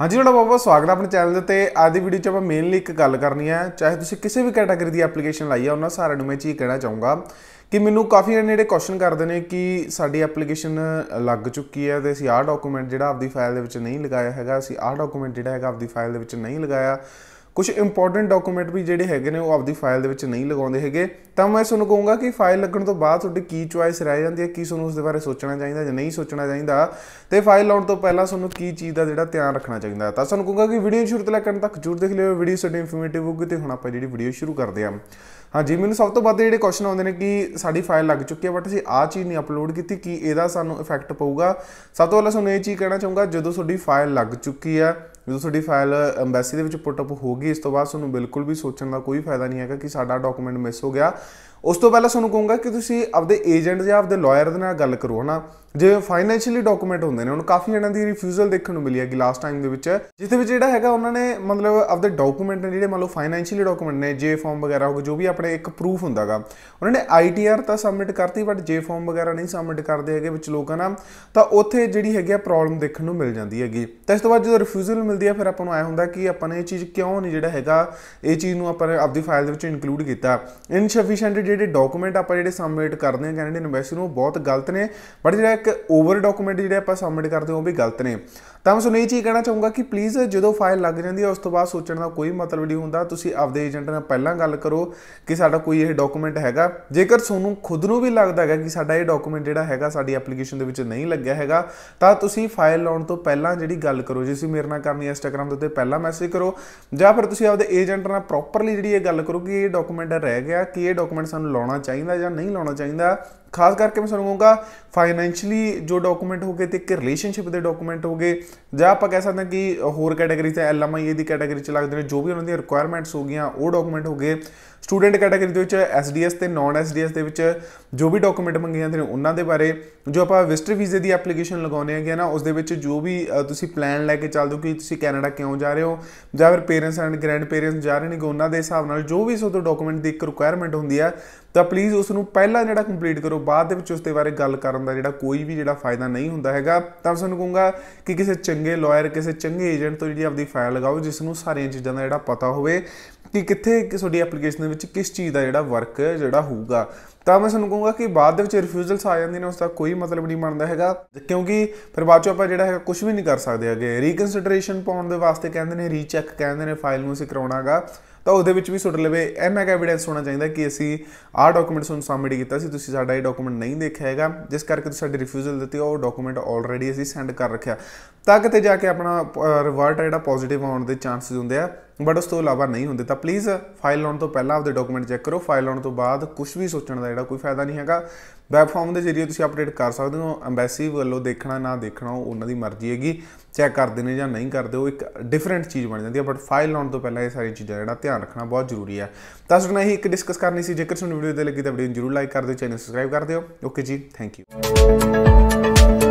ਹਾਂਜੀ ਤੁਹਾਡਾ ਬਾਬਾ ਸਵਾਗਤ ਹੈ ਆਪਣੇ ਚੈਨਲ ਦੇ ਤੇ ਅੱਜ ਦੀ ਵੀਡੀਓ 'ਚ ਆਪਾਂ ਮੇਨਲੀ ਇੱਕ ਗੱਲ ਕਰਨੀ ਹੈ ਚਾਹੇ ਤੁਸੀਂ ਕਿਸੇ ਵੀ ਕੈਟਾਗਰੀ ਦੀ ਐਪਲੀਕੇਸ਼ਨ ਲਈ ਆ ਉਹਨਾਂ ਸਾਰਿਆਂ ਨੂੰ ਮੈਂ ਚੀਜ਼ ਕਹਿਣਾ ਚਾਹੂੰਗਾ ਕਿ ਮੈਨੂੰ ਕਾਫੀ ਜਣੇ ਜਿਹੜੇ ਕੁਐਸਚਨ ਕਰਦੇ ਨੇ ਕਿ ਸਾਡੀ ਐਪਲੀਕੇਸ਼ਨ ਲੱਗ ਚੁੱਕੀ ਹੈ ਤੇ ਅਸੀਂ ਆਹ ਡਾਕੂਮੈਂਟ ਜਿਹੜਾ ਆਪਦੀ ਫਾਈਲ ਦੇ ਵਿੱਚ ਨਹੀਂ ਲਗਾਇਆ ਹੈਗਾ ਅਸੀਂ ਆਹ ਡਾਕੂਮੈਂਟ ਜਿਹੜਾ ਹੈਗਾ ਆਪਦੀ ਫਾਈਲ ਦੇ ਵਿੱਚ ਨਹੀਂ ਲਗਾਇਆ ਕੁਝ ਇੰਪੋਰਟੈਂਟ ਡਾਕੂਮੈਂਟ ਵੀ ਜਿਹੜੇ ਹੈਗੇ ਨੇ ਉਹ ਆਪਦੀ ਫਾਈਲ ਦੇ ਵਿੱਚ ਨਹੀਂ ਲਗਾਉਂਦੇ ਹੈਗੇ ਤਾਂ ਮੈਂ ਤੁਹਾਨੂੰ ਕਹੂੰਗਾ ਕਿ ਫਾਈਲ ਲੱਗਣ ਤੋਂ ਬਾਅਦ ਤੁਹਾਡੀ ਕੀ ਚੁਆਇਸ ਰਹਿ ਜਾਂਦੀ ਹੈ ਕੀ ਤੁਹਾਨੂੰ ਉਸ ਦੇ ਬਾਰੇ ਸੋਚਣਾ ਚਾਹੀਦਾ ਜਾਂ ਨਹੀਂ ਸੋਚਣਾ ਚਾਹੀਦਾ ਤੇ ਫਾਈਲ ਲਾਉਣ ਤੋਂ ਪਹਿਲਾਂ ਤੁਹਾਨੂੰ ਕੀ ਚੀਜ਼ ਦਾ ਜਿਹੜਾ ਧਿਆਨ ਰੱਖਣਾ ਚਾਹੀਦਾ ਤਾਂ ਤੁਹਾਨੂੰ ਕਹੂੰਗਾ ਕਿ ਵੀਡੀਓ ਸ਼ੁਰੂ ਤੋਂ ਲੈ ਕਰਨ ਤੱਕ ਜੁੜ ਦੇਖ ਲਿਓ ਵੀਡੀਓ ਸਾਡੀ ਇਨਫੋਰਮੇਟਿਵ ਹੋਊਗੀ ਤੇ ਹੁਣ ਆਪਾਂ ਜਿਹੜੀ ਵੀਡੀਓ ਸ਼ੁਰੂ ਕਰਦੇ ਹਾਂ ਹਾਂਜੀ ਮੈਨੂੰ ਸਭ ਤੋਂ ਵੱਧ ਜਿਹੜੇ ਕੁਐਸਚਨ ਆਉਂਦੇ ਨੇ ਕਿ ਸਾਡੀ ਫਾਈਲ ਲੱਗ ਚੁੱਕੀ ਹੈ ਬਟ ਅਸੀਂ ਆ ਚੀਜ਼ ਨਹੀਂ ਅਪਲੋਡ ਕੀਤੀ ਕੀ ਇਹਦਾ ਸਾਨੂੰ ਇਫੈਕਟ ਪਊਗਾ ਸਭ ਤੋਂ ਪਹਿਲਾਂ ਤੁਹਾਨੂੰ ਇਹ ਚੀਜ਼ ਕਹਿਣਾ ਚਾਹੂੰਗਾ ਜਦੋਂ ਤੁਹਾਡੀ ਫਾਈਲ ਲੱਗ ਚੁੱਕੀ ਹੈ ਜਦੋਂ ਤੁਹਾਡੀ ਫਾਈਲ ਐਮਬੈਸੀ ਦੇ ਵਿੱਚ ਪੁੱਟ ਅਪ ਹੋ ਗਈ ਇਸ ਤੋਂ ਬਾਅਦ ਤੁਹਾਨੂੰ ਬਿਲਕੁਲ ਵੀ ਸੋਚਣ ਦਾ ਕੋਈ ਫਾਇਦਾ ਨਹੀਂ ਹੈਗਾ ਕਿ ਸਾਡਾ ਡਾਕੂਮੈਂਟ ਮਿਸ ਹੋ ਗਿਆ ਉਸ ਤੋਂ ਪਹਿਲਾਂ ਤੁਹਾਨੂੰ ਕਹੂੰਗਾ ਕਿ ਤੁਸੀਂ ਆਪਦੇ ਏਜੰਟ ਜਾਂ ਆਪਦੇ ਲਾਇਰ ਦੇ ਨਾਲ ਗੱਲ ਕਰੋ ਹਨਾ ਜਿਵੇਂ ਫਾਈਨੈਂਸ਼ੀਅਲੀ ਡਾਕੂਮੈਂਟ ਹੁੰਦੇ ਨੇ ਉਹਨਾਂ ਕਾਫੀ ਜਣਾਂ ਦੀ ਰਿਫਿਊਜ਼ਲ ਦੇਖਣ ਨੂੰ ਮਿਲੀ ਹੈਗੀ ਲਾਸਟ ਟਾਈਮ ਦੇ ਵਿੱਚ ਜਿਸ ਦੇ ਵਿੱਚ ਜਿਹੜਾ ਹੈਗਾ ਉਹਨਾਂ ਨੇ ਮਤਲਬ ਆਪਦੇ ਡਾਕੂਮੈਂਟ ਨੇ ਜਿਹੜੇ ਮੰਨ ਲਓ ਫਾਈਨੈਂਸ਼ੀਅਲੀ ਡਾਕੂਮੈਂਟ ਨੇ ਜੇ ਫਾਰਮ ਵਗੈਰਾ ਹੋਗੇ ਜੋ ਵੀ ਆਪਣੇ ਇੱਕ ਪ੍ਰੂਫ ਹੁੰਦਾਗਾ ਉਹਨਾਂ ਨੇ ਆਈਟੀਆਰ ਤਾਂ ਸਬਮਿਟ ਕਰਤੀ ਬਟ ਜੇ ਫਾਰਮ ਵਗੈਰਾ ਨਹੀਂ ਸਬਮਿਟ ਕਰਦੇ ਹੈਗੇ ਵਿੱਚ ਲੋਕਾਂ ਨਾਲ ਤਾਂ ਉੱਥੇ ਜਿਹੜੀ ਹੈਗੀ ਆ ਪ੍ਰੋਬਲਮ ਦੇਖਣ ਨੂੰ ਮਿਲ ਜਾਂਦੀ ਹੈਗੀ ਤਾਂ ਇਸ ਤੋਂ ਬਾਅਦ ਜਦੋਂ ਰਿਫਿਊਜ਼ਲ ਮਿਲਦੀ ਹੈ ਫਿਰ ਆਪਾਂ ਨੂੰ ਆਇਆ ਹੁੰਦਾ ਕਿ ਆਪਾਂ ਨੇ ਇਹ ਚੀਜ਼ ਕਿਉਂ ਨਹੀਂ ਜਿਹੜਾ ਹੈਗਾ ਇਹ ਚੀਜ਼ ਨੂੰ ਆਪਾਂ ਆਪਦੀ ਫਾਈਲ ਦੇ ਵਿੱਚ ਇਨਕਲੂਡ ਕੀਤਾ ਇਨਸਫੀਸ਼ੀਐਂਟ ਜਿਹੜੇ ਡਾਕੂਮੈਂਟ ਆਪਾਂ ਜਿਹੜੇ ਸਬਮਿਟ ਕਰਦੇ ਹਾਂ ਕੈਨੇਡੀਅਨ ਐਮਬੈਸੀ ਨੂੰ ਬਹੁਤ ਗਲਤ ਨੇ ਬਟ ਜਿਹੜਾ ਇੱਕ ਓਵਰ ਡਾਕੂਮੈਂਟ ਜਿਹੜੇ ਆਪਾਂ ਸਬਮਿਟ ਕਰਦੇ ਹਾਂ ਉਹ ਵੀ ਗਲਤ ਨੇ ਤਾਂ ਮੈਂ ਤੁਹਾਨੂੰ ਇਹ ਚੀਜ਼ ਕਹਿਣਾ ਚਾਹੂੰਗਾ ਕਿ ਪਲੀਜ਼ ਜਦੋਂ ਫਾਈਲ ਲੱਗ ਜਾਂਦੀ ਹੈ ਉਸ ਤੋਂ ਬਾਅਦ ਸੋਚਣ ਦਾ ਕੋਈ ਮਤਲਬ ਨਹੀਂ ਹੁੰਦਾ ਤੁਸੀਂ ਆਪਦੇ ਏਜੰਟ ਨਾਲ ਪਹਿਲਾਂ ਗੱਲ ਕਰੋ ਕਿ ਸਾਡਾ ਕੋਈ ਇਹ ਡਾਕੂਮੈਂਟ ਹੈਗਾ ਜੇਕਰ ਤੁਹਾਨੂੰ ਖੁਦ ਨੂੰ ਵੀ ਲੱਗਦਾ ਹੈਗਾ ਕਿ ਸਾਡਾ ਇਹ ਡਾਕੂਮੈਂਟ ਜਿਹੜਾ ਹੈਗਾ ਸਾਡੀ ਐਪਲੀਕੇਸ਼ਨ ਦੇ ਵਿੱਚ ਨਹੀਂ ਲੱਗਿਆ ਹੈਗਾ ਤਾਂ ਤੁਸੀਂ ਫਾਈਲ ਲਾਉਣ ਤੋਂ ਪਹਿਲਾਂ ਜਿਹੜੀ ਗੱਲ ਕਰੋ ਜੇ ਤੁਸੀਂ ਮੇਰੇ ਨਾਲ ਕਰਨੀ ਹੈ ਇੰਸਟਾਗ੍ਰam ਦੇ ਉੱਤੇ ਪਹਿਲਾਂ ਮੈਸੇਜ ਕਰੋ ਜਾਂ ਫਿਰ ਤੁਸੀਂ ਆਪਦੇ ਏਜੰਟ ਨਾਲ ਪ੍ਰੋਪਰਲੀ ਜਿਹੜੀ ਇਹ ਗੱਲ ਕਰੋ ਕਿ ਇਹ ਡਾਕੂਮੈਂਟ ਰਹਿ ਗਿਆ ਕਿ ਇਹ ਡਾਕੂਮੈਂਟ ਸਾਨੂੰ ਲਾਉਣਾ ਚਾਹੀਦਾ ਜਾਂ ਨਹੀਂ ਲਾਉਣਾ ਚਾਹੀਦਾ ਖਾਸ ਕਰਕੇ ਮੈਂ ਤੁਹਾਨੂੰ ਕਹੂੰਗਾ ਫਾਈਨੈਂਸ਼ੀਅਲੀ ਜੋ ਡਾਕੂਮੈਂਟ ਹੋਗੇ ਤੇ ਇੱਕ ਰਿਲੇਸ਼ਨਸ਼ਿਪ ਦੇ ਡਾਕੂਮੈਂਟ ਹੋਗੇ ਜਾਂ ਆਪਾਂ ਕਹਿ ਸਕਦੇ ਹਾਂ ਕਿ ਹੋਰ ਕੈਟਾਗਰੀ ਤੇ ਐਲਐਮਆਈ ਦੀ ਕੈਟਾਗਰੀ ਚ ਲੱਗਦੇ ਨੇ ਜੋ ਵੀ ਉਹਨਾਂ ਦੀ ਰਿਕੁਆਇਰਮੈਂਟਸ ਹੋਗੀਆਂ ਉਹ ਡਾਕੂਮੈਂਟ ਹੋਗੇ ਸਟੂਡੈਂਟ ਕੈਟਾਗਰੀ ਦੇ ਵਿੱਚ ਐਸਡੀਐਸ ਤੇ ਨਾਨ ਐਸਡੀਐਸ ਦੇ ਵਿੱਚ ਜੋ ਵੀ ਡਾਕੂਮੈਂਟ ਮੰਗੇ ਜਾਂਦੇ ਨੇ ਉਹਨਾਂ ਦੇ ਬਾਰੇ ਜੋ ਆਪਾਂ ਵਿਜ਼ਟਰ ਵੀਜ਼ੇ ਦੀ ਐਪਲੀਕੇਸ਼ਨ ਲਗਾਉਣੇ ਆਗੇ ਨਾ ਉਸ ਦੇ ਵਿੱਚ ਜੋ ਵੀ ਤੁਸੀਂ ਪਲਾਨ ਲੈ ਕੇ ਚੱਲਦੇ ਹੋ ਕਿ ਤੁਸੀਂ ਕੈਨੇਡਾ ਕਿਉਂ ਜਾ ਰਹੇ ਹੋ ਜਾਂ ਫਿਰ ਪੇਰੈਂਟਸ ਐਂਡ ਗ੍ਰੈਂਡ ਪੇਰੈਂਟਸ ਜਾ ਰਹੇ ਨੇ ਉਹਨਾਂ ਦੇ ਹਿਸਾਬ ਨਾਲ ਜੋ ਵੀ ਸੋ ਤੋਂ ਡਾਕੂਮੈਂਟ ਦੀ ਇੱਕ ਰਿਕੁਆਇਰਮੈਂਟ ਹੁੰਦੀ ਆ ਤਾਂ ਪਲੀਜ਼ ਉਸ ਨੂੰ ਪਹਿਲਾਂ ਜਿਹੜਾ ਕੰਪਲੀਟ ਕਰੋ ਬਾਅਦ ਦੇ ਵਿੱਚ ਉਸ ਦੇ ਬਾਰੇ ਗੱਲ ਕਰਨ ਦਾ ਜਿਹੜਾ ਕੋਈ ਵੀ ਜਿਹੜਾ ਫਾਇਦਾ ਨਹੀਂ ਹੁੰਦਾ ਹੈਗਾ ਤਾਂ ਮੈਂ ਤੁਹਾਨੂੰ ਕਹੂੰਗਾ ਕਿ ਕਿਸੇ ਚੰਗੇ ਲਾਇਰ ਕਿਸੇ ਚੰਗੇ ਏਜੰਟ ਤੋਂ ਜਿਹੜੀ ਆਪਦੀ ਫਾਈਲ ਲਗਾਓ ਜਿਸ ਨੂੰ ਸਾਰੀਆਂ ਚੀਜ਼ਾਂ ਦਾ ਜਿਹੜਾ ਪਤਾ ਹੋਵੇ ਕਿ ਕਿੱਥੇ ਤੁਹਾਡੀ ਐਪਲੀਕੇਸ਼ਨ ਦੇ ਵਿੱਚ ਕਿਸ ਚੀਜ਼ ਦਾ ਜਿਹੜਾ ਵਰਕ ਜਿਹੜਾ ਹੋਊਗਾ ਤਾਂ ਮੈਂ ਤੁਹਾਨੂੰ ਕਹੂੰਗਾ ਕਿ ਬਾਅਦ ਦੇ ਵਿੱਚ ਰਿਫਿਊਜ਼ਲਸ ਆ ਜਾਂਦੇ ਨੇ ਉਸ ਦਾ ਕੋਈ ਮਤਲਬ ਨਹੀਂ ਬਣਦਾ ਹੈਗਾ ਕਿਉਂਕਿ ਫਿਰ ਬਾਅਦ ਚੋਂ ਆਪਾਂ ਜਿਹੜਾ ਹੈਗਾ ਕੁਝ ਵੀ ਨਹੀਂ ਕਰ ਸਕਦੇ ਹੈਗੇ ਰੀਕਨਸਿਡਰੇਸ਼ਨ ਪਾਉਣ ਦੇ ਵਾਸਤੇ ਕਹਿੰਦੇ ਨੇ ਰੀਚੈਕ ਕਹਿੰਦੇ ਨੇ ਫਾਈਲ ਨੂੰ ਅਸੀਂ ਕਰਾਉਣਾਗਾ ਤਾਂ ਉਹਦੇ ਵਿੱਚ ਵੀ ਸੁਟ ਲਵੇ ਇੰਨਾ ਕੁ ਐਵਿਡੈਂਸ ਹੋਣਾ ਚਾਹੀਦਾ ਕਿ ਅਸੀਂ ਆਹ ਡਾਕੂਮੈਂਟਸ ਨੂੰ ਸਬਮਿਟ ਕੀਤਾ ਸੀ ਤੁਸੀਂ ਸਾਡਾ ਇਹ ਡਾਕੂਮੈਂਟ ਨਹੀਂ ਦੇਖਿਆ ਹੈਗਾ ਜਿਸ ਕਰਕੇ ਤੁਸੀਂ ਸਾਡੀ ਰਿਫਿਊਜ਼ਲ ਦਿੱਤੀ ਉਹ ਡਾਕੂਮੈਂਟ ਆਲਰੇਡੀ ਅਸੀਂ ਸੈਂਡ ਕਰ ਰੱਖਿਆ ਤਾਂ ਕਿਤੇ ਜਾ ਕੇ ਆਪਣਾ ਰਿਵਰਟ ਜਿਹੜਾ ਪੋਜ਼ਿਟਿਵ ਆਉਣ ਦੇ ਚਾਂਸਸ ਹੁੰਦੇ ਆ ਬਟ ਉਸ ਤੋਂ ਇਲਾਵਾ ਨਹੀਂ ਹੁੰਦੇ ਤਾਂ ਪਲੀਜ਼ ਫਾਈਲ ਲਾਉਣ ਤੋਂ ਪਹਿਲਾਂ ਆਪਦੇ ਡਾਕੂਮੈਂਟ ਚੈੱਕ ਕਰੋ ਫਾਈਲ ਲਾਉਣ ਤੋਂ ਬਾਅਦ ਕੁਝ ਵੀ ਸੋਚਣ ਦਾ ਜਿਹੜਾ ਕੋਈ ਫਾਇਦਾ ਨਹੀਂ ਹੈਗਾ ਵੈਬ ਫਾਰਮ ਦੇ ਜ਼ਰੀਏ ਤੁਸੀਂ ਅਪਡੇਟ ਕਰ ਸਕਦੇ ਹੋ ਐਮਬੈਸੀ ਵੱਲੋਂ ਦੇਖਣਾ ਨਾ ਦੇਖਣਾ ਉਹਨਾਂ ਦੀ ਮਰਜ਼ੀ ਹੈਗੀ ਚੈੱਕ ਕਰਦੇ ਨੇ ਜਾਂ ਨਹੀਂ ਕਰਦੇ ਉਹ ਇੱਕ ਡਿਫਰੈਂਟ ਚੀਜ਼ ਬਣ ਜਾਂਦੀ ਹੈ ਬਟ ਫਾਈਲ ਲਾਉਣ ਤੋਂ ਪਹਿਲਾਂ ਇਹ ਸਾਰੀ ਚੀਜ਼ਾਂ ਜਿਹੜਾ ਧਿਆਨ ਰੱਖਣਾ ਬਹੁਤ ਜ਼ਰੂਰੀ ਹੈ ਤਾਂ ਸੁਣਾ ਹੀ ਇੱਕ ਡਿਸਕਸ ਕਰਨੀ ਸੀ ਜੇਕਰ ਤੁਹਾਨੂੰ ਵੀਡੀਓ ਦੇ ਲੱਗੀ ਤਾਂ ਵੀਡੀਓ ਨੂੰ ਜ਼ਰੂਰ ਲਾਈਕ ਕਰ ਦਿਓ ਚੈਨਲ ਸਬਸਕ੍ਰਾਈਬ ਕਰ ਦਿਓ ਓਕੇ ਜੀ ਥੈਂਕ ਯੂ